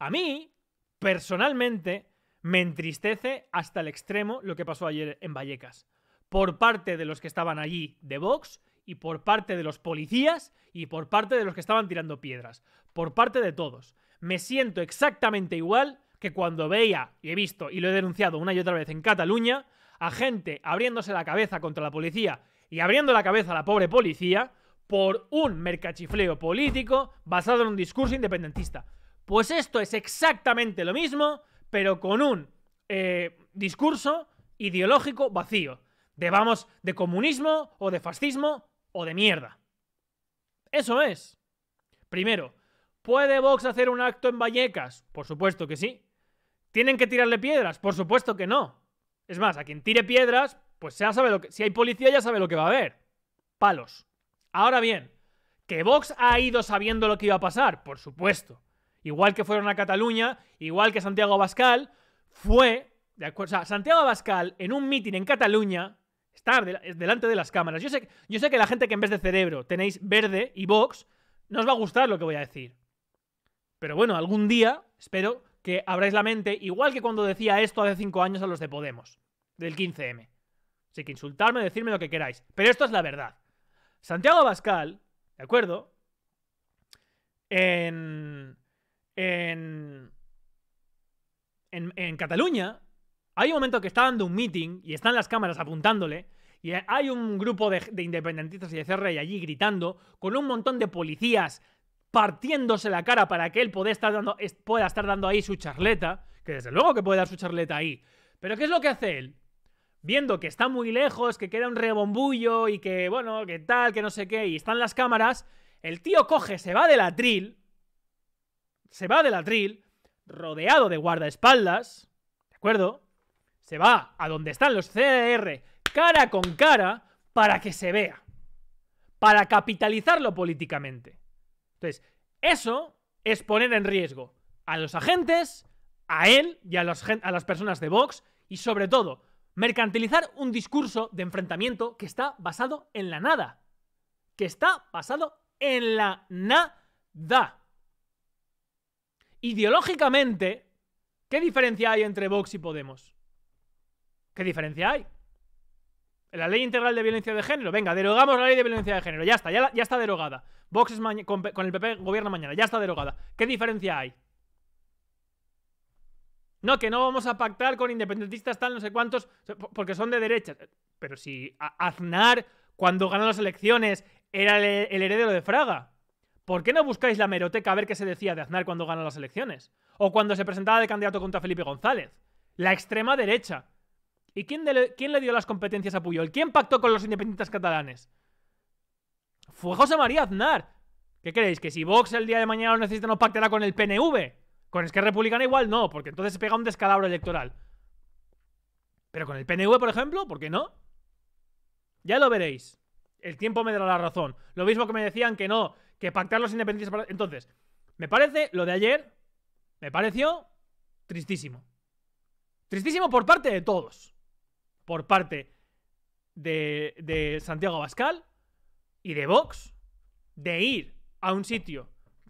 A mí, personalmente, me entristece hasta el extremo lo que pasó ayer en Vallecas. Por parte de los que estaban allí de Vox y por parte de los policías y por parte de los que estaban tirando piedras. Por parte de todos. Me siento exactamente igual que cuando veía y he visto y lo he denunciado una y otra vez en Cataluña a gente abriéndose la cabeza contra la policía y abriendo la cabeza a la pobre policía por un mercachifleo político basado en un discurso independentista. Pues esto es exactamente lo mismo, pero con un eh, discurso ideológico vacío. De vamos, de comunismo o de fascismo o de mierda. Eso es. Primero, ¿puede Vox hacer un acto en Vallecas? Por supuesto que sí. ¿Tienen que tirarle piedras? Por supuesto que no. Es más, a quien tire piedras, pues ya sabe lo que. Si hay policía, ya sabe lo que va a haber. Palos. Ahora bien, ¿que Vox ha ido sabiendo lo que iba a pasar? Por supuesto igual que fueron a Cataluña, igual que Santiago Abascal, fue, de acuerdo, o sea, Santiago Abascal en un mitin en Cataluña, estar delante de las cámaras. Yo sé, que la gente que en vez de cerebro tenéis verde y Vox, no os va a gustar lo que voy a decir. Pero bueno, algún día, espero que abráis la mente, igual que cuando decía esto hace cinco años a los de Podemos, del 15M. Así que insultarme, decirme lo que queráis. Pero esto es la verdad. Santiago Abascal, ¿de acuerdo? En, en, Cataluña hay un momento que está dando un meeting y están las cámaras apuntándole. Y hay un grupo de, independentistas y de CRI allí gritando, con un montón de policías partiéndose la cara para que él pueda estar dando, pueda estar dando ahí su charleta, que desde luego que puede dar su charleta ahí. Pero ¿qué es lo que hace él? Viendo que está muy lejos, que queda un rebombullo y que, bueno, que tal, que no sé qué, y están las cámaras, el tío coge, se va del atril, se va del atril, rodeado de guardaespaldas, ¿de acuerdo? Se va a donde están los CDR cara con cara para que se vea, para capitalizarlo políticamente. Entonces, eso es poner en riesgo a los agentes, a él y a, a las personas de Vox y sobre todo mercantilizar un discurso de enfrentamiento que está basado en la nada. Que está basado en la nada. Ideológicamente, ¿qué diferencia hay entre Vox y Podemos? ¿Qué diferencia hay? La ley integral de violencia de género. Venga, derogamos la ley de violencia de género. Ya está, ya, está derogada. Vox es con, con, el PP gobierna mañana. Ya está derogada. ¿Qué diferencia hay? No, que no vamos a pactar con independentistas tal, no sé cuántos, porque son de derecha. Pero si Aznar, cuando ganó las elecciones, era el heredero de Fraga. ¿Por qué no buscáis la meroteca a ver qué se decía de Aznar cuando ganó las elecciones? O cuando se presentaba de candidato contra Felipe González. La extrema derecha. ¿Y quién, le dio las competencias a Puyol? ¿Quién pactó con los independientes catalanes? Fue José María Aznar. ¿Qué creéis? ¿Que si Vox el día de mañana lo necesita no pactará con el PNV? Con Esquerra Republicana igual no, porque entonces se pega un descalabro electoral. Pero con el PNV, por ejemplo, ¿por qué no? Ya lo veréis. El tiempo me dará la razón. Lo mismo que me decían que no, que pactar los independientes. Para... Entonces, me parece, lo de ayer, me pareció tristísimo. Tristísimo por parte de todos. Por parte de, de Santiago Abascal y de Vox, de ir a un sitio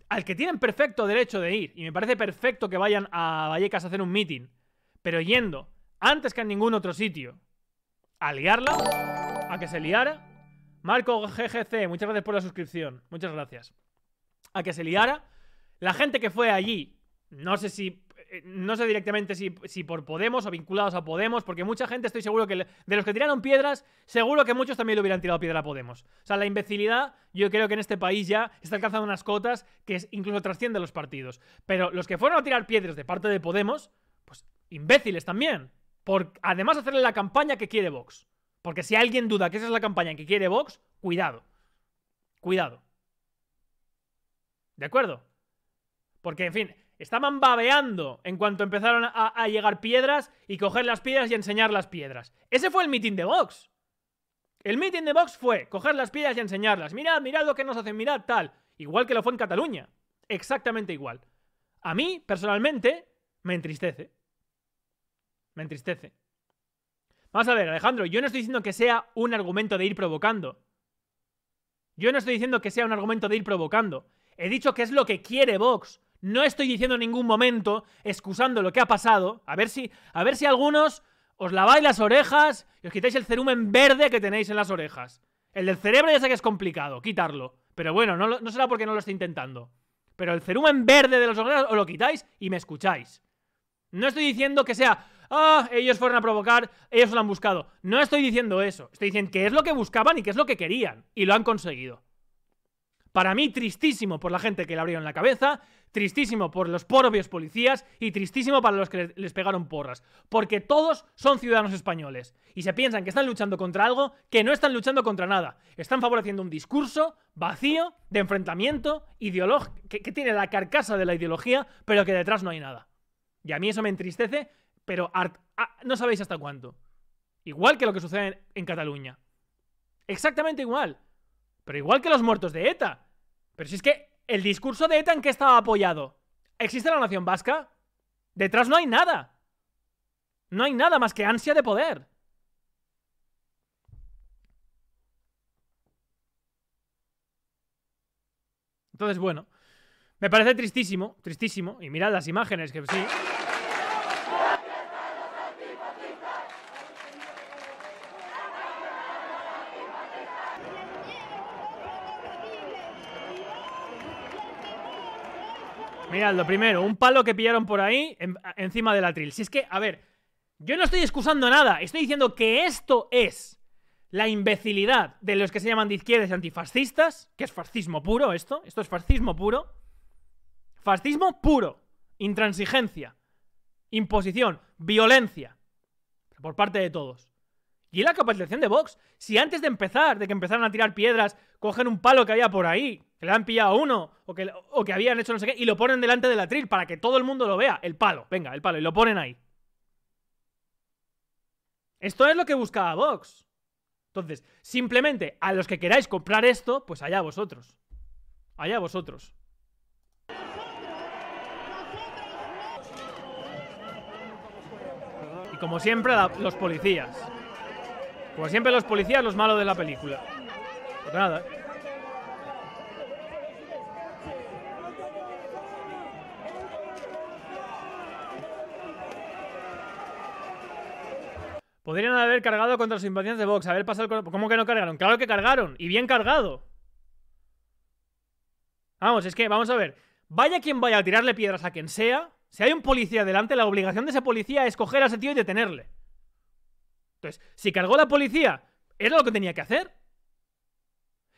al que tienen perfecto derecho de ir, y me parece perfecto que vayan a Vallecas a hacer un meeting, pero yendo antes que a ningún otro sitio a liarla, a que se liara, Marco GGC, muchas gracias por la suscripción. Muchas gracias. A que se liara. La gente que fue allí, no sé si. Eh, no sé directamente si, por Podemos o vinculados a Podemos, porque mucha gente, estoy seguro que. De los que tiraron piedras, seguro que muchos también le hubieran tirado piedra a Podemos. O sea, la imbecilidad, yo creo que en este país ya está alcanzando unas cotas que incluso trasciende los partidos. Pero los que fueron a tirar piedras de parte de Podemos, pues imbéciles también. Por además hacerle la campaña que quiere Vox. Porque si alguien duda que esa es la campaña que quiere Vox, cuidado. Cuidado. ¿De acuerdo? Porque, en fin, estaban babeando en cuanto empezaron a, llegar piedras y coger las piedras y enseñar las piedras. Ese fue el mitin de Vox. El mitin de Vox fue coger las piedras y enseñarlas. Mirad, mirad lo que nos hacen, mirad tal. Igual que lo fue en Cataluña. Exactamente igual. A mí, personalmente, me entristece. Me entristece. Vamos a ver, Alejandro, yo no estoy diciendo que sea un argumento de ir provocando. Yo no estoy diciendo que sea un argumento de ir provocando. He dicho que es lo que quiere Vox. No estoy diciendo en ningún momento, excusando lo que ha pasado. A ver si, a ver si algunos os laváis las orejas y os quitáis el cerumen verde que tenéis en las orejas. El del cerebro ya sé que es complicado, quitarlo. Pero bueno, no, no será porque no lo esté intentando. Pero el cerumen verde de las orejas os lo quitáis y me escucháis. No estoy diciendo que sea ah, ellos fueron a provocar, ellos lo han buscado. No estoy diciendo eso, estoy diciendo que es lo que buscaban y que es lo que querían, y lo han conseguido. Para mí, tristísimo por la gente que le abrieron la cabeza, tristísimo por los propios policías y tristísimo para los que les pegaron porras. Porque todos son ciudadanos españoles y se piensan que están luchando contra algo que no están luchando contra nada. Están favoreciendo un discurso vacío de enfrentamiento ideológico que tiene la carcasa de la ideología, pero que detrás no hay nada. Y a mí eso me entristece pero ah, no sabéis hasta cuánto. Igual que lo que sucede en, Cataluña. Exactamente igual. Pero igual que los muertos de ETA. Pero si es que el discurso de ETA en qué estaba apoyado. ¿Existe la nación vasca? Detrás no hay nada. No hay nada más que ansia de poder. Entonces, bueno, me parece tristísimo, tristísimo. Y mirad las imágenes que sí. lo primero, un palo que pillaron por ahí encima del atril. Si es que, a ver, yo no estoy excusando nada, estoy diciendo que esto es la imbecilidad de los que se llaman de izquierdas antifascistas, que es fascismo puro esto, esto es fascismo puro. Fascismo puro, intransigencia, imposición, violencia, por parte de todos. Y la capacitación de Vox. Si antes de empezar, de que empezaran a tirar piedras, cogen un palo que había por ahí, que le han pillado a uno, o que, que habían hecho no sé qué, y lo ponen delante de la tril para que todo el mundo lo vea. El palo, venga, el palo, y lo ponen ahí. Esto es lo que buscaba Vox. Entonces, simplemente a los que queráis comprar esto, pues allá vosotros. Allá vosotros. Y como siempre, los policías. Como siempre los policías, los malos de la película. Pues nada. ¿eh? Podrían haber cargado contra los invasores de Vox, haber pasado el... ¿Cómo que no cargaron? Claro que cargaron, y bien cargado. Vamos, es que, vamos a ver. Vaya quien vaya a tirarle piedras a quien sea, si hay un policía delante, la obligación de ese policía es coger a ese tío y detenerle. Entonces, si cargó la policía, ¿era lo que tenía que hacer?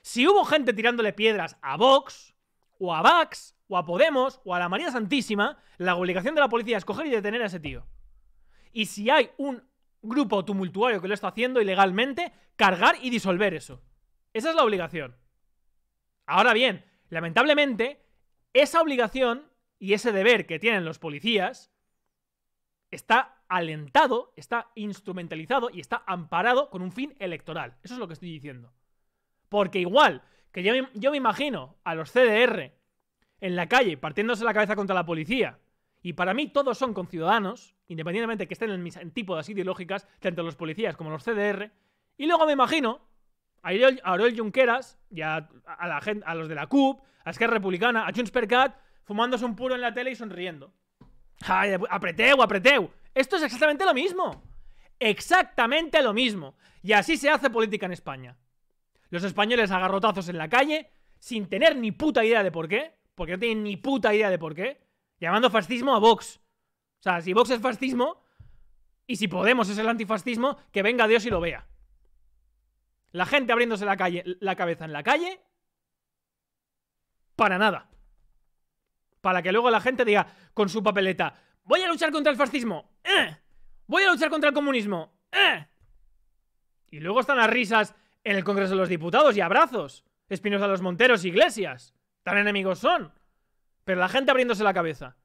Si hubo gente tirándole piedras a Vox, o a Vax, o a Podemos, o a la María Santísima, la obligación de la policía es coger y detener a ese tío. Y si hay un grupo tumultuario que lo está haciendo ilegalmente, cargar y disolver eso. Esa es la obligación. Ahora bien, lamentablemente, esa obligación y ese deber que tienen los policías está alentado, está instrumentalizado y está amparado con un fin electoral. Eso es lo que estoy diciendo. Porque igual que yo, me imagino a los CDR en la calle partiéndose la cabeza contra la policía, y para mí todos son conciudadanos, independientemente que estén en mis antípodas ideológicas, tanto los policías como los CDR, y luego me imagino a Aurel Junqueras y a, a los de la CUP, a Esquerra Republicana, a Junts per fumándose un puro en la tele y sonriendo apreteu, apreteu. Esto es exactamente lo mismo. Exactamente lo mismo. Y así se hace política en España. Los españoles agarrotazos en la calle, sin tener ni puta idea de por qué, porque no tienen ni puta idea de por qué, llamando fascismo a Vox. O sea, si Vox es fascismo, y si Podemos es el antifascismo, que venga Dios y lo vea. La gente abriéndose la, calle, la cabeza en la calle, para nada para que luego la gente diga con su papeleta, voy a luchar contra el fascismo, eh, voy a luchar contra el comunismo. Eh". Y luego están las risas en el Congreso de los Diputados y abrazos. a los Monteros, Iglesias. Tan enemigos son. Pero la gente abriéndose la cabeza.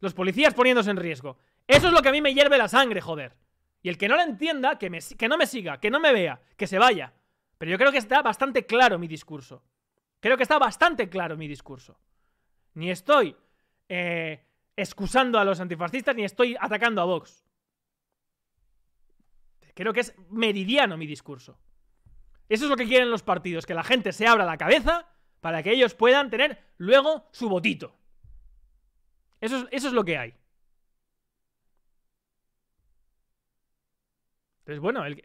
Los policías poniéndose en riesgo. Eso es lo que a mí me hierve la sangre, joder. Y el que no lo entienda, que no me siga, que no me vea, que se vaya. Pero yo creo que está bastante claro mi discurso. Creo que está bastante claro mi discurso. Ni estoy eh, excusando a los antifascistas, ni estoy atacando a Vox. Creo que es meridiano mi discurso. Eso es lo que quieren los partidos, que la gente se abra la cabeza para que ellos puedan tener luego su votito. Eso es, lo que hay. Entonces, bueno, el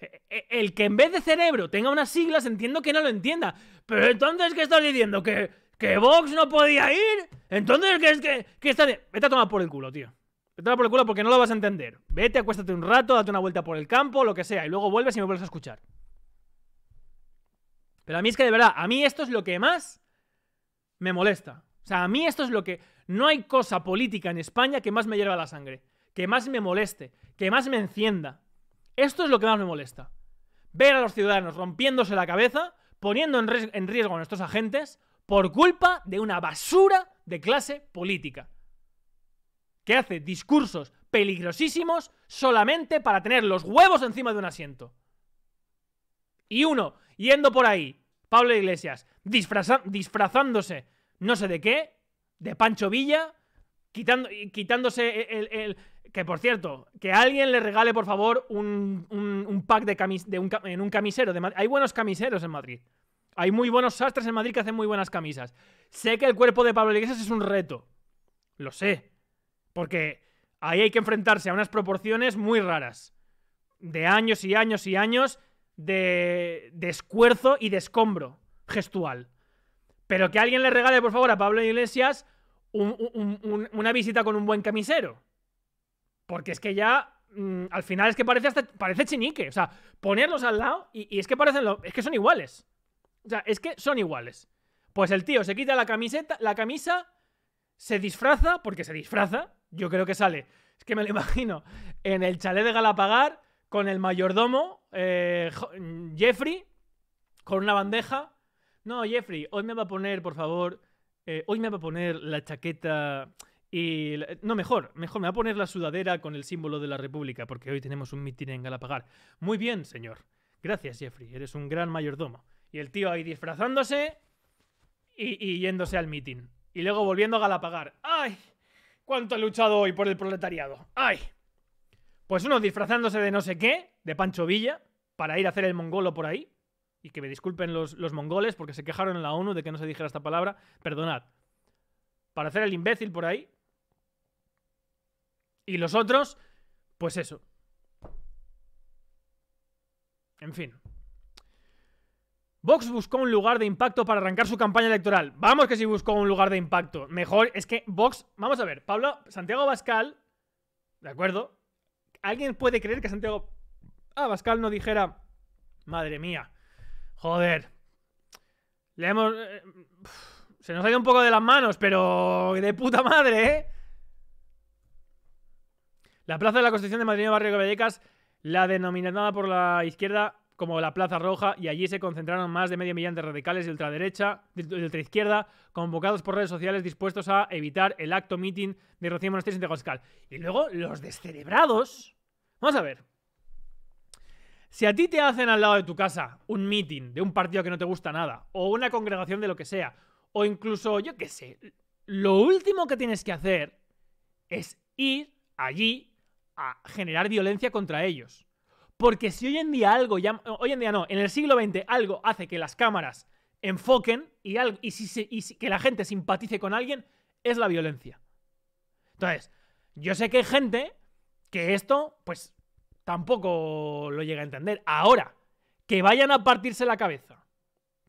e, e, el que en vez de cerebro tenga unas siglas, entiendo que no lo entienda. Pero entonces, ¿qué estás diciendo? ¿Que, que Vox no podía ir. Entonces, ¿qué es que, está de... Vete a tomar por el culo, tío. Vete a tomar por el culo porque no lo vas a entender. Vete, acuéstate un rato, date una vuelta por el campo, lo que sea, y luego vuelves y me vuelves a escuchar. Pero a mí es que de verdad, a mí esto es lo que más me molesta. O sea, a mí esto es lo que... No hay cosa política en España que más me hierva la sangre, que más me moleste, que más me encienda. Esto es lo que más me molesta. Ver a los ciudadanos rompiéndose la cabeza, poniendo en riesgo a nuestros agentes, por culpa de una basura de clase política, que hace discursos peligrosísimos solamente para tener los huevos encima de un asiento. Y uno, yendo por ahí, Pablo Iglesias, disfrazándose no sé de qué, de Pancho Villa, quitando, quitándose e-, el, que por cierto, que alguien le regale, por favor, un, un, pack de, camis, en un camisero. De, hay buenos camiseros en Madrid. Hay muy buenos sastres en Madrid que hacen muy buenas camisas. Sé que el cuerpo de Pablo Iglesias es un reto. Lo sé. Porque ahí hay que enfrentarse a unas proporciones muy raras. De años y años y años de, escuerzo esfuerzo y de escombro gestual. Pero que alguien le regale, por favor, a Pablo Iglesias una visita con un buen camisero. Porque es que ya mm, al final es que parece parece chinique. O sea, ponerlos al lado y, y es que parecen es que son iguales. O sea, es que son iguales. Pues el tío se quita la camiseta, la camisa, se disfraza, porque se disfraza. Yo creo que sale. Es que me lo imagino. En el chalet de Galapagar, con el mayordomo, eh, Jeffrey, con una bandeja. No, Jeffrey, hoy me va a poner, por favor. Eh, hoy me va a poner la chaqueta. Y. No, mejor, mejor, me va a poner la sudadera con el símbolo de la República, porque hoy tenemos un mitin en Galapagar. Muy bien, señor. Gracias, Jeffrey, eres un gran mayordomo. Y el tío ahí disfrazándose y, yéndose al mitin. Y luego volviendo a Galapagar. ¡Ay! ¿Cuánto ha luchado hoy por el proletariado? ¡Ay! Pues uno disfrazándose de no sé qué, de Pancho Villa, para ir a hacer el mongolo por ahí. Y que me disculpen los, los mongoles porque se quejaron en la ONU de que no se dijera esta palabra. Perdonad. Para hacer el imbécil por ahí. Y los otros, pues eso. En fin. Vox buscó un lugar de impacto para arrancar su campaña electoral. Vamos que sí buscó un lugar de impacto. Mejor es que Vox... Vamos a ver, Pablo, Santiago Bascal, ¿de acuerdo? ¿Alguien puede creer que Santiago Ah, Bascal no dijera, madre mía, joder, le hemos... Eh, se nos ha ido un poco de las manos, pero de puta madre, ¿eh? La plaza de la Constitución de Madrid Barrio Vallecas, la denominada por la izquierda como la Plaza Roja y allí se concentraron más de medio millón de radicales de ultraderecha, de, ultraizquierda, convocados por redes sociales dispuestos a evitar el acto meeting de Rocío Monasterio Gascal. Y luego los descerebrados. Vamos a ver. Si a ti te hacen al lado de tu casa un meeting de un partido que no te gusta nada, o una congregación de lo que sea, o incluso, yo qué sé, lo último que tienes que hacer es ir allí a generar violencia contra ellos. Porque si hoy en día algo, hoy en día no, en el siglo XX algo hace que las cámaras enfoquen y, que la gente simpatice con alguien, es la violencia. Entonces, yo sé que hay gente que esto, pues, tampoco lo llega a entender. Ahora, que vayan a partirse la cabeza,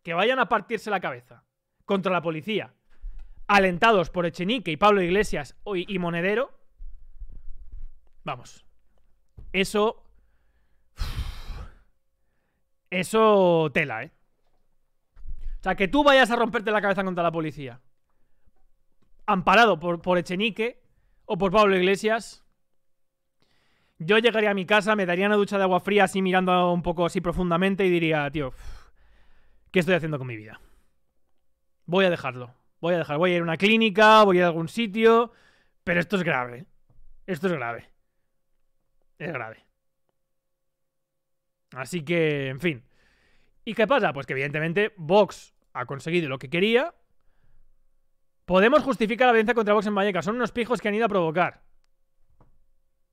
que vayan a partirse la cabeza contra la policía, alentados por Echenique y Pablo Iglesias y Monedero, vamos, eso eso tela, ¿eh? O sea, que tú vayas a romperte la cabeza contra la policía, amparado por, por Echenique o por Pablo Iglesias, yo llegaría a mi casa, me daría una ducha de agua fría así mirando un poco así profundamente y diría, tío, ¿qué estoy haciendo con mi vida? Voy a dejarlo, voy a dejar, voy a ir a una clínica, voy a ir a algún sitio, pero esto es grave, esto es grave, es grave. Así que, en fin. ¿Y qué pasa? Pues que evidentemente Vox ha conseguido lo que quería. Podemos justificar la violencia contra Vox en Vallecas. Son unos pijos que han ido a provocar.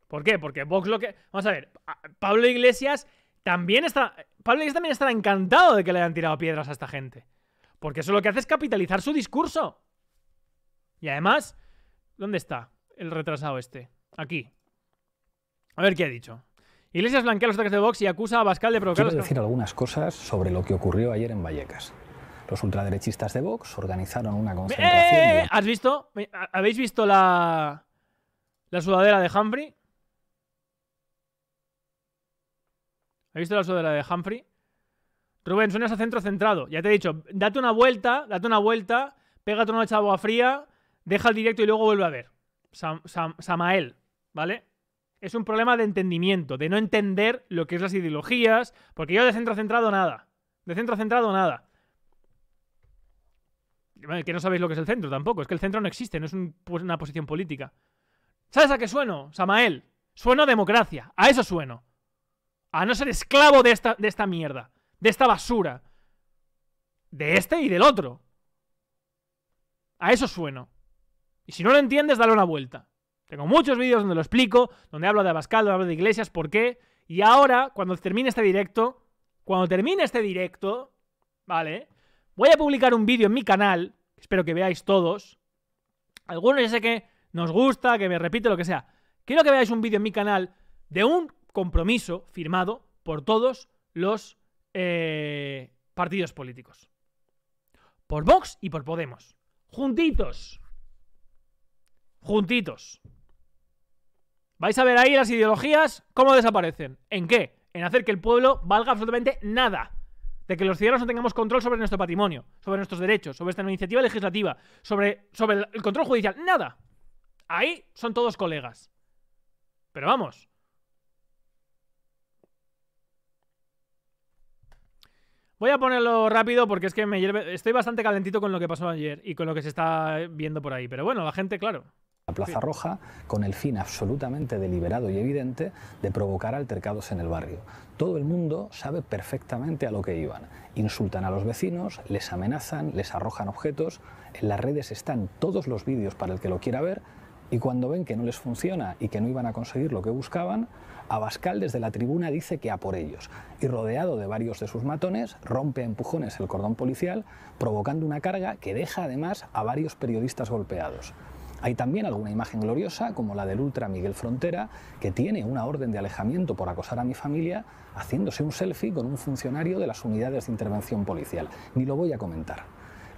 ¿Por qué? Porque Vox lo que... Vamos a ver, Pablo Iglesias también está... Pablo Iglesias también estará encantado de que le hayan tirado piedras a esta gente. Porque eso lo que hace es capitalizar su discurso. Y además, ¿dónde está el retrasado este? Aquí. A ver qué ha dicho. Iglesias blanquea los ataques de Vox y acusa a Bascal de provocar... Quiero decir algunas cosas sobre lo que ocurrió ayer en Vallecas. Los ultraderechistas de Vox organizaron una concentración... Eh, eh, ¿Has visto? ¿Habéis visto la, la sudadera de Humphrey? ¿Habéis visto la sudadera de Humphrey? Rubén, suenas a centro centrado. Ya te he dicho, date una vuelta, date una vuelta, pégate una noche agua fría, deja el directo y luego vuelve a ver. Samael, ¿vale? es un problema de entendimiento, de no entender lo que es las ideologías, porque yo de centro centrado nada. De centro centrado nada. Que no sabéis lo que es el centro tampoco, es que el centro no existe, no es una posición política. ¿Sabes a qué sueno, Samael? Sueno democracia, a eso sueno. A no ser esclavo de esta, de esta mierda, de esta basura. De este y del otro. A eso sueno. Y si no lo entiendes, dale una vuelta. Tengo muchos vídeos donde lo explico, donde hablo de Abascal, donde hablo de Iglesias, por qué. Y ahora, cuando termine este directo, cuando termine este directo, ¿vale? Voy a publicar un vídeo en mi canal, espero que veáis todos. Algunos ya sé que nos gusta, que me repite lo que sea. Quiero que veáis un vídeo en mi canal de un compromiso firmado por todos los eh, partidos políticos. Por Vox y por Podemos. Juntitos juntitos. Vais a ver ahí las ideologías, cómo desaparecen. ¿En qué? En hacer que el pueblo valga absolutamente nada. De que los ciudadanos no tengamos control sobre nuestro patrimonio, sobre nuestros derechos, sobre esta iniciativa legislativa, sobre, sobre el control judicial. Nada. Ahí son todos colegas. Pero vamos. Voy a ponerlo rápido porque es que me hierve, estoy bastante calentito con lo que pasó ayer y con lo que se está viendo por ahí. Pero bueno, la gente, claro, Plaza Roja con el fin absolutamente deliberado y evidente de provocar altercados en el barrio. Todo el mundo sabe perfectamente a lo que iban. Insultan a los vecinos, les amenazan, les arrojan objetos. En las redes están todos los vídeos para el que lo quiera ver y cuando ven que no les funciona y que no iban a conseguir lo que buscaban, Abascal desde la tribuna dice que a por ellos y rodeado de varios de sus matones rompe a empujones el cordón policial provocando una carga que deja además a varios periodistas golpeados. Hay también alguna imagen gloriosa, como la del ultra Miguel Frontera, que tiene una orden de alejamiento por acosar a mi familia, haciéndose un selfie con un funcionario de las unidades de intervención policial. Ni lo voy a comentar.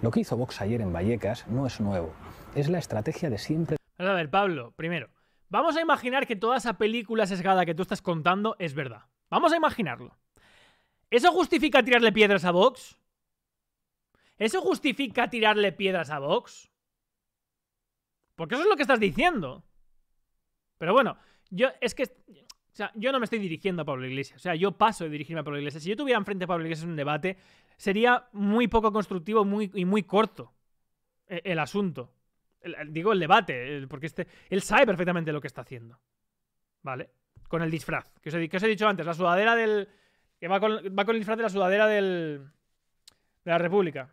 Lo que hizo Vox ayer en Vallecas no es nuevo. Es la estrategia de siempre. A ver, Pablo, primero, vamos a imaginar que toda esa película sesgada que tú estás contando es verdad. Vamos a imaginarlo. ¿Eso justifica tirarle piedras a Vox? ¿Eso justifica tirarle piedras a Vox? Porque eso es lo que estás diciendo. Pero bueno, yo es que. O sea, yo no me estoy dirigiendo a Pablo Iglesias. O sea, yo paso de dirigirme a Pablo Iglesias. Si yo tuviera enfrente a Pablo Iglesias un debate, sería muy poco constructivo muy, y muy corto e, el, asunto. digo el debate, porque este, él sabe perfectamente lo que está haciendo. ¿Vale? Con el disfraz. Que os he, que os he dicho antes, la sudadera del. Que va con, va con el disfraz de la sudadera del. de la República.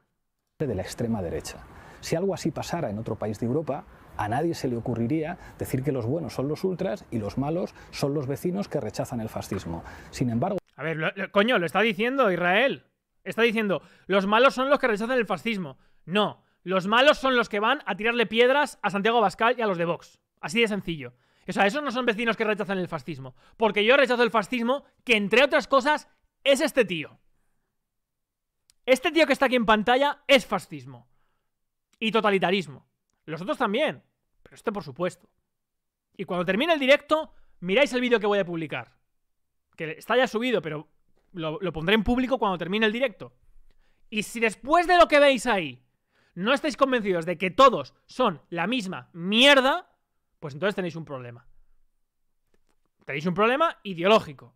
De la extrema derecha. Si algo así pasara en otro país de Europa, a nadie se le ocurriría decir que los buenos son los ultras y los malos son los vecinos que rechazan el fascismo. Sin embargo... A ver, coño, lo está diciendo Israel. Está diciendo, los malos son los que rechazan el fascismo. No, los malos son los que van a tirarle piedras a Santiago Bascal y a los de Vox. Así de sencillo. O sea, esos no son vecinos que rechazan el fascismo. Porque yo rechazo el fascismo, que entre otras cosas es este tío. Este tío que está aquí en pantalla es fascismo. Y totalitarismo. Los otros también, pero este por supuesto. Y cuando termine el directo, miráis el vídeo que voy a publicar. Que está ya subido, pero lo, pondré en público cuando termine el directo. Y si después de lo que veis ahí no estáis convencidos de que todos son la misma mierda, pues entonces tenéis un problema. Tenéis un problema ideológico.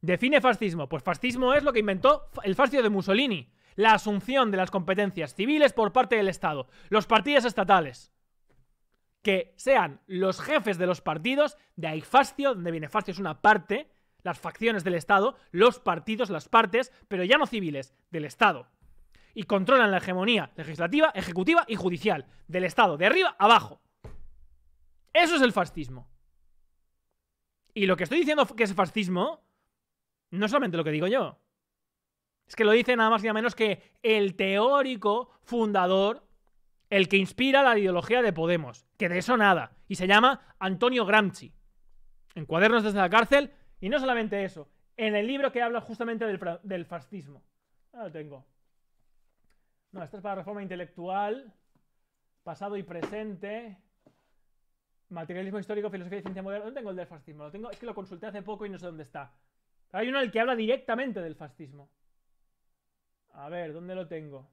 Define fascismo. Pues fascismo es lo que inventó el fascio de Mussolini la asunción de las competencias civiles por parte del Estado. Los partidos estatales. Que sean los jefes de los partidos, de ahí Fascio, donde viene Fascio es una parte, las facciones del Estado, los partidos, las partes, pero ya no civiles, del Estado. Y controlan la hegemonía legislativa, ejecutiva y judicial del Estado, de arriba a abajo. Eso es el fascismo. Y lo que estoy diciendo que es fascismo, no solamente lo que digo yo. Es que lo dice nada más ni a menos que el teórico fundador, el que inspira la ideología de Podemos, que de eso nada, y se llama Antonio Gramsci. En Cuadernos desde la cárcel, y no solamente eso, en el libro que habla justamente del, fascismo. Ah, lo tengo. No, esto es para reforma intelectual, pasado y presente, materialismo histórico, filosofía y ciencia moderna. No tengo el del fascismo, lo tengo, es que lo consulté hace poco y no sé dónde está. Hay uno en el que habla directamente del fascismo. A ver, ¿dónde lo tengo?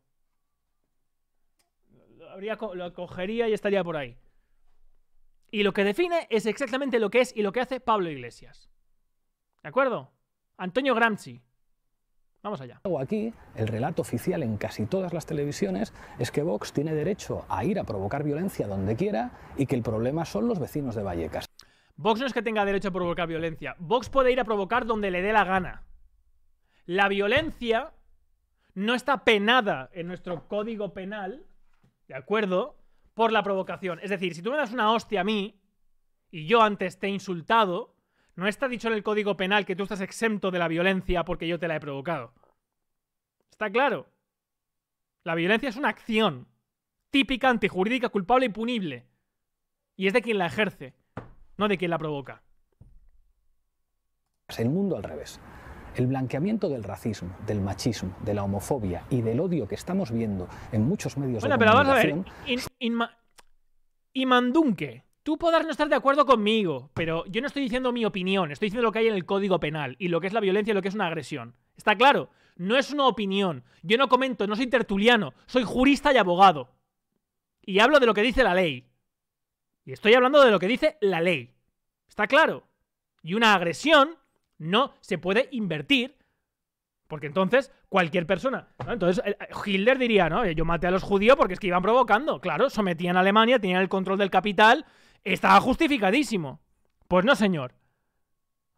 Lo, cogería y estaría por ahí. Y lo que define es exactamente lo que es y lo que hace Pablo Iglesias. ¿De acuerdo? Antonio Gramsci. Vamos allá. Aquí el relato oficial en casi todas las televisiones es que Vox tiene derecho a ir a provocar violencia donde quiera y que el problema son los vecinos de Vallecas. Vox no es que tenga derecho a provocar violencia. Vox puede ir a provocar donde le dé la gana. La violencia no está penada en nuestro código penal, ¿de acuerdo? Por la provocación. Es decir, si tú me das una hostia a mí y yo antes te he insultado, no está dicho en el código penal que tú estás exento de la violencia porque yo te la he provocado. ¿Está claro? La violencia es una acción típica, antijurídica, culpable y punible. Y es de quien la ejerce, no de quien la provoca. Es El mundo al revés. El blanqueamiento del racismo, del machismo, de la homofobia y del odio que estamos viendo en muchos medios de comunicación... Bueno, pero vamos a ver. tú podrás no estar de acuerdo conmigo, pero yo no estoy diciendo mi opinión, estoy diciendo lo que hay en el Código Penal y lo que es la violencia y lo que es una agresión. ¿Está claro? No es una opinión. Yo no comento, no soy tertuliano, soy jurista y abogado. Y hablo de lo que dice la ley. Y estoy hablando de lo que dice la ley. ¿Está claro? Y una agresión no se puede invertir. Porque entonces cualquier persona. Entonces eh, eh, Hitler diría, ¿no? Yo maté a los judíos porque es que iban provocando. Claro, sometían a Alemania, tenían el control del capital. Estaba justificadísimo. Pues no, señor.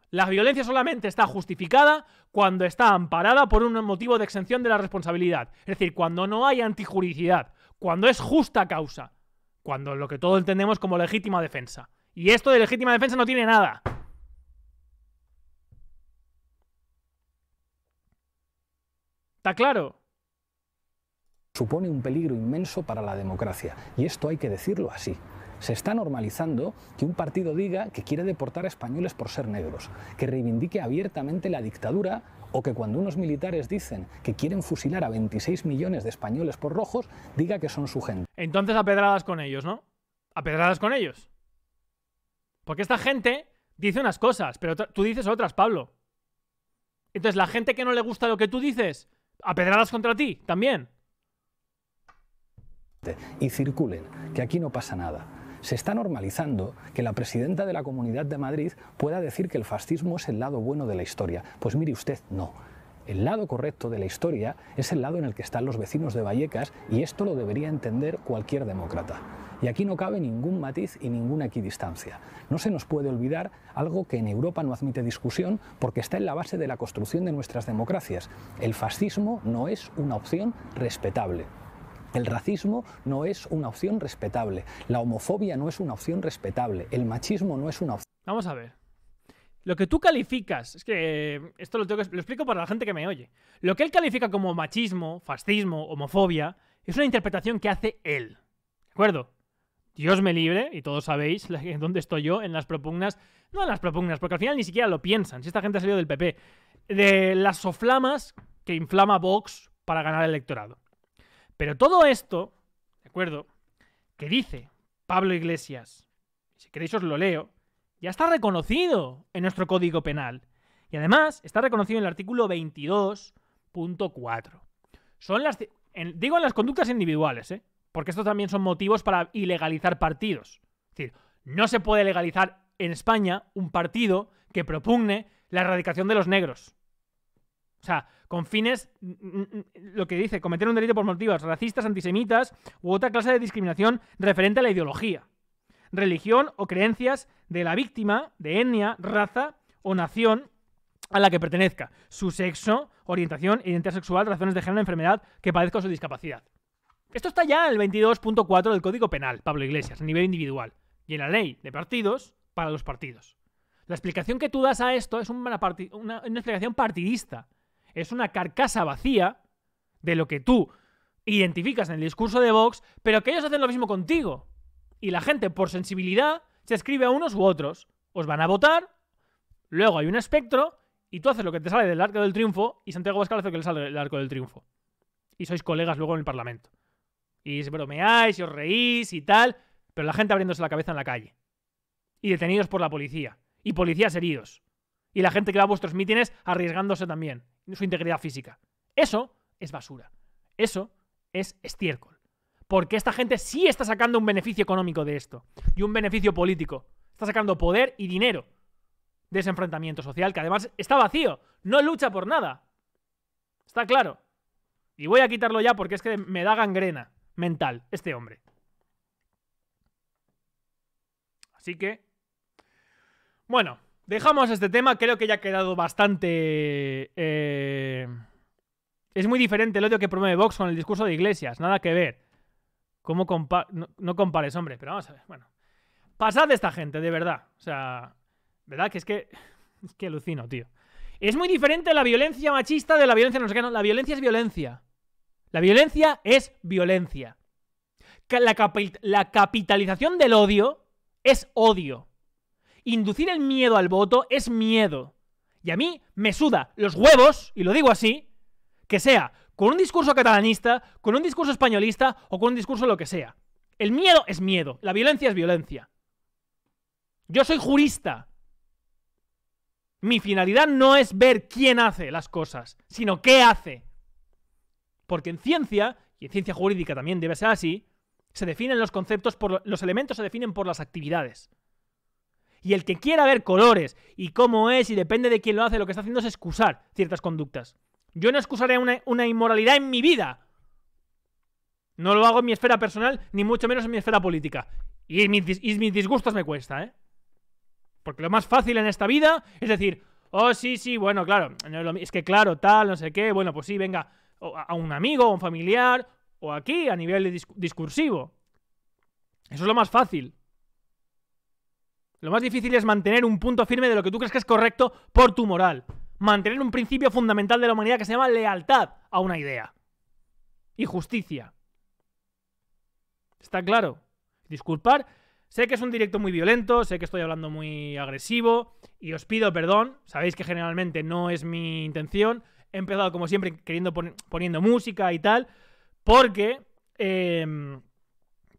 La violencia solamente está justificada cuando está amparada por un motivo de exención de la responsabilidad. Es decir, cuando no hay antijuridicidad, cuando es justa causa, cuando lo que todos entendemos como legítima defensa. Y esto de legítima defensa no tiene nada. ¿Está claro? Supone un peligro inmenso para la democracia. Y esto hay que decirlo así. Se está normalizando que un partido diga que quiere deportar a españoles por ser negros, que reivindique abiertamente la dictadura o que cuando unos militares dicen que quieren fusilar a 26 millones de españoles por rojos, diga que son su gente. Entonces a pedradas con ellos, ¿no? A pedradas con ellos. Porque esta gente dice unas cosas, pero tú dices otras, Pablo. Entonces la gente que no le gusta lo que tú dices, a pedradas contra ti también. Y circulen, que aquí no pasa nada. Se está normalizando que la presidenta de la Comunidad de Madrid pueda decir que el fascismo es el lado bueno de la historia. Pues mire usted, no. El lado correcto de la historia es el lado en el que están los vecinos de Vallecas y esto lo debería entender cualquier demócrata. Y aquí no cabe ningún matiz y ninguna equidistancia. No se nos puede olvidar algo que en Europa no admite discusión porque está en la base de la construcción de nuestras democracias. El fascismo no es una opción respetable. El racismo no es una opción respetable, la homofobia no es una opción respetable, el machismo no es una opción. Vamos a ver. Lo que tú calificas, es que eh, esto lo, tengo lo explico para la gente que me oye. Lo que él califica como machismo, fascismo, homofobia, es una interpretación que hace él. ¿De acuerdo? Dios me libre, y todos sabéis dónde estoy yo en las propugnas, no en las propugnas, porque al final ni siquiera lo piensan, si esta gente ha salido del PP, de las soflamas que inflama Vox para ganar el electorado. Pero todo esto, ¿de acuerdo? Que dice Pablo Iglesias, si queréis os lo leo, ya está reconocido en nuestro Código Penal. Y además está reconocido en el artículo 22.4. Son las... digo en las conductas individuales, ¿eh? Porque estos también son motivos para ilegalizar partidos. Es decir, no se puede legalizar en España un partido que propugne la erradicación de los negros. O sea, con fines, lo que dice, cometer un delito por motivos racistas, antisemitas u otra clase de discriminación referente a la ideología, religión o creencias de la víctima, de etnia, raza o nación a la que pertenezca, su sexo, orientación, identidad sexual, razones de género, enfermedad que padezca o su discapacidad. Esto está ya en el 22.4 del Código Penal, Pablo Iglesias, a nivel individual, y en la ley de partidos para los partidos. La explicación que tú das a esto es una, explicación partidista. Es una carcasa vacía de lo que tú identificas en el discurso de Vox, pero que ellos hacen lo mismo contigo. Y la gente, por sensibilidad, se escribe a unos u otros. Os van a votar, luego hay un espectro, y tú haces lo que te sale del arco del triunfo, y Santiago Abascal hace lo que le sale del arco del triunfo. Y sois colegas luego en el Parlamento. Y bromeáis y os reís y tal, pero la gente abriéndose la cabeza en la calle. Y detenidos por la policía. Y policías heridos. Y la gente que va a vuestros mítines arriesgándose también su integridad física. Eso es basura. Eso es estiércol. Porque esta gente sí está sacando un beneficio económico de esto. Y un beneficio político. Está sacando poder y dinero de ese enfrentamiento social que además está vacío. No lucha por nada. Está claro. Y voy a quitarlo ya porque es que me da gangrena mental, este hombre. Así que... Bueno, dejamos este tema. Creo que ya ha quedado bastante... Eh, es muy diferente el odio que promueve Vox con el discurso de Iglesias. Nada que ver. no, compares, hombre? Pero vamos a ver. Bueno. Pasad de esta gente, de verdad. O sea... ¿Verdad? Que es que... Es que alucino, tío. Es muy diferente la violencia machista de la violencia no sé qué. No, la violencia es violencia. La violencia es violencia. La, capitalización del odio es odio. Inducir el miedo al voto es miedo. Y a mí me suda los huevos, y lo digo así, que sea con un discurso catalanista, con un discurso españolista o con un discurso lo que sea. El miedo es miedo, la violencia es violencia. Yo soy jurista. Mi finalidad no es ver quién hace las cosas, sino qué hace. Porque en ciencia, y en ciencia jurídica también debe ser así, se definen los conceptos por los elementos se definen por las actividades. Y el que quiera ver colores y cómo es y depende de quién lo hace, lo que está haciendo es excusar ciertas conductas. Yo no excusaré una, inmoralidad en mi vida. No lo hago en mi esfera personal, ni mucho menos en mi esfera política. y mis disgustos me cuesta, ¿eh? Porque lo más fácil en esta vida es decir, oh, sí, sí, bueno, claro, es que claro, tal, no sé qué, bueno, pues sí, venga, a un amigo, a un familiar, o aquí a nivel discursivo. Eso es lo más fácil. Lo más difícil es mantener un punto firme de lo que tú crees que es correcto por tu moral. Mantener un principio fundamental de la humanidad que se llama lealtad a una idea. Y justicia. ¿Está claro? Disculpar. Sé que es un directo muy violento, sé que estoy hablando muy agresivo y os pido perdón. Sabéis que generalmente no es mi intención. He empezado, como siempre, queriendo poniendo música y tal, porque. Em,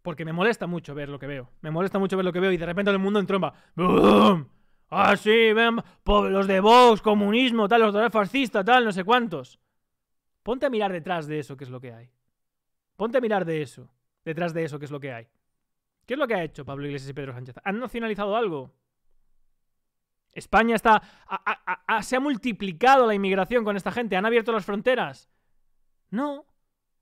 porque me molesta mucho ver lo que veo. Me molesta mucho ver lo que veo y de repente el mundo en tromba. ¡Bum! Ah, sí, los de Vox, comunismo, tal, los de fascista, tal, no sé cuántos. Ponte a mirar detrás de eso, que es lo que hay. Ponte a mirar de eso, detrás de eso, que es lo que hay. ¿Qué es lo que ha hecho Pablo Iglesias y Pedro Sánchez? ¿Han nacionalizado algo? España está... se ha multiplicado la inmigración con esta gente. Han abierto las fronteras. No.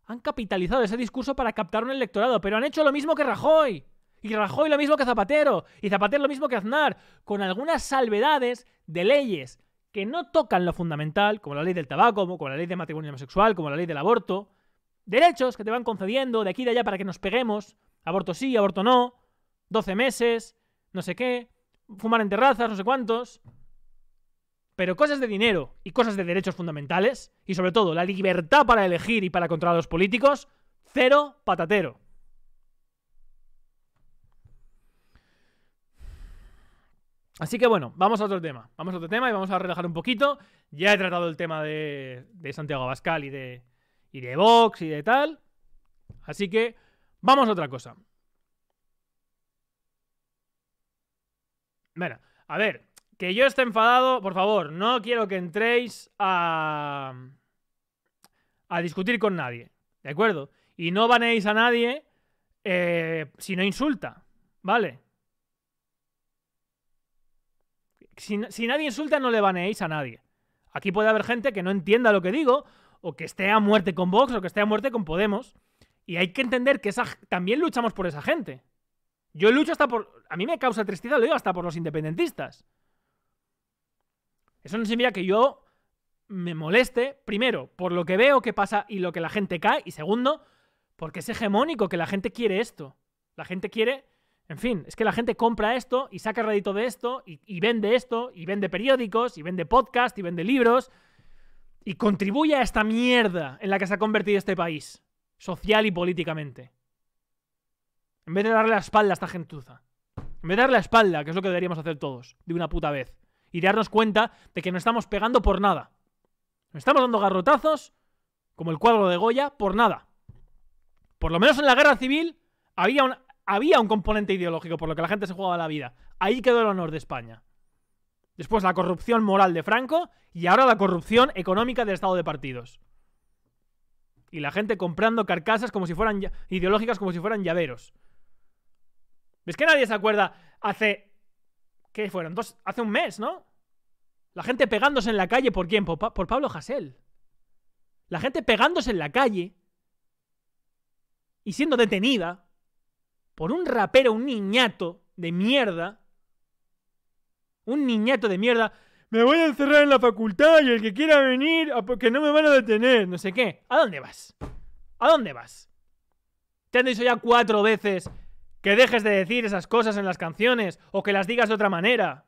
Han capitalizado ese discurso para captar un electorado, pero han hecho lo mismo que Rajoy. Y Rajoy lo mismo que Zapatero. Y Zapatero lo mismo que Aznar. Con algunas salvedades de leyes que no tocan lo fundamental, como la ley del tabaco, como la ley de matrimonio homosexual, como la ley del aborto. Derechos que te van concediendo de aquí y de allá para que nos peguemos. Aborto sí, aborto no. 12 meses, no sé qué fumar en terrazas, no sé cuántos. Pero cosas de dinero y cosas de derechos fundamentales, y sobre todo la libertad para elegir y para controlar a los políticos, cero patatero. Así que bueno, vamos a otro tema. Vamos a otro tema y vamos a relajar un poquito. Ya he tratado el tema de, de Santiago Abascal y de, y de Vox y de tal. Así que vamos a otra cosa. Bueno, a ver, que yo esté enfadado, por favor, no quiero que entréis a. discutir con nadie, ¿de acuerdo? Y no banéis a nadie eh, si no insulta, ¿vale? Si, nadie insulta, no le baneéis a nadie. Aquí puede haber gente que no entienda lo que digo, o que esté a muerte con Vox, o que esté a muerte con Podemos. Y hay que entender que esa, también luchamos por esa gente. Yo lucho hasta por... A mí me causa tristeza, lo digo, hasta por los independentistas. Eso no significa que yo me moleste, primero, por lo que veo que pasa y lo que la gente cae, y segundo, porque es hegemónico que la gente quiere esto. La gente quiere... En fin, es que la gente compra esto y saca rédito de esto y, y vende esto y vende periódicos y vende podcast y vende libros y contribuye a esta mierda en la que se ha convertido este país, social y políticamente. En vez de darle la espalda a esta gentuza. En vez de darle la espalda, que es lo que deberíamos hacer todos, de una puta vez. Y darnos cuenta de que no estamos pegando por nada. No estamos dando garrotazos, como el cuadro de Goya, por nada. Por lo menos en la guerra civil había un, había un componente ideológico por lo que la gente se jugaba la vida. Ahí quedó el honor de España. Después la corrupción moral de Franco y ahora la corrupción económica del Estado de partidos. Y la gente comprando carcasas como si fueran ideológicas como si fueran llaveros. ¿Ves que nadie se acuerda hace... ¿Qué fueron? Dos, hace un mes, ¿no? La gente pegándose en la calle por quién? Por, Pablo Jasel La gente pegándose en la calle y siendo detenida por un rapero, un niñato de mierda. Un niñato de mierda. Me voy a encerrar en la facultad y el que quiera venir, porque no me van a detener, no sé qué. ¿A dónde vas? ¿A dónde vas? Te han dicho ya cuatro veces que dejes de decir esas cosas en las canciones o que las digas de otra manera.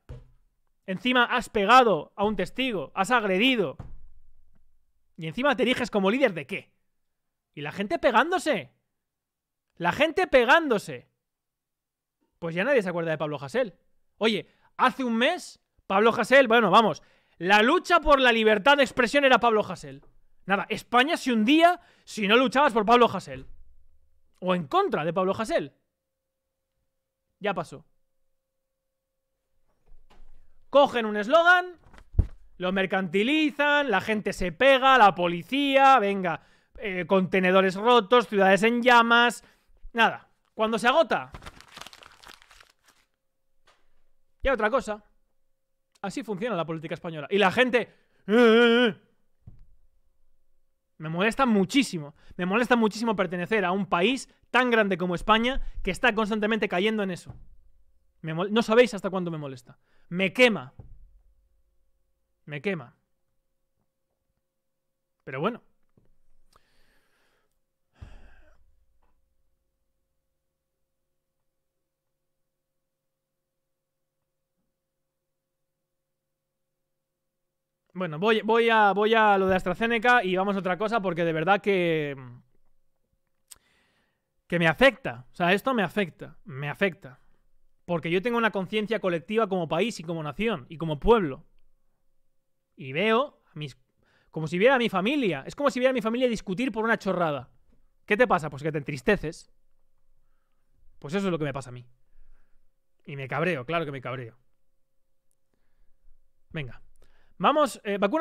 Encima has pegado a un testigo, has agredido. Y encima te eriges como líder de qué? ¿Y la gente pegándose? La gente pegándose. Pues ya nadie se acuerda de Pablo Hasél. Oye, hace un mes, Pablo Hasél, bueno, vamos, la lucha por la libertad de expresión era Pablo Hasél. Nada, España si un día, si no luchabas por Pablo Hasél. O en contra de Pablo Hasél. Ya pasó. Cogen un eslogan, lo mercantilizan, la gente se pega, la policía, venga, eh, contenedores rotos, ciudades en llamas, nada. Cuando se agota. Y otra cosa. Así funciona la política española. Y la gente... Eh, eh, me molesta muchísimo. Me molesta muchísimo pertenecer a un país tan grande como España que está constantemente cayendo en eso. no sabéis hasta cuándo me molesta. Me quema. Me quema. Pero bueno, Bueno, voy, a, voy a lo de AstraZeneca y vamos a otra cosa porque de verdad que... Que me afecta. O sea, esto me afecta. Me afecta. Porque yo tengo una conciencia colectiva como país y como nación y como pueblo. Y veo a mis... Como si viera a mi familia. Es como si viera a mi familia discutir por una chorrada. ¿Qué te pasa? Pues que te entristeces. Pues eso es lo que me pasa a mí. Y me cabreo, claro que me cabreo. Venga. Vamos, eh, vacuna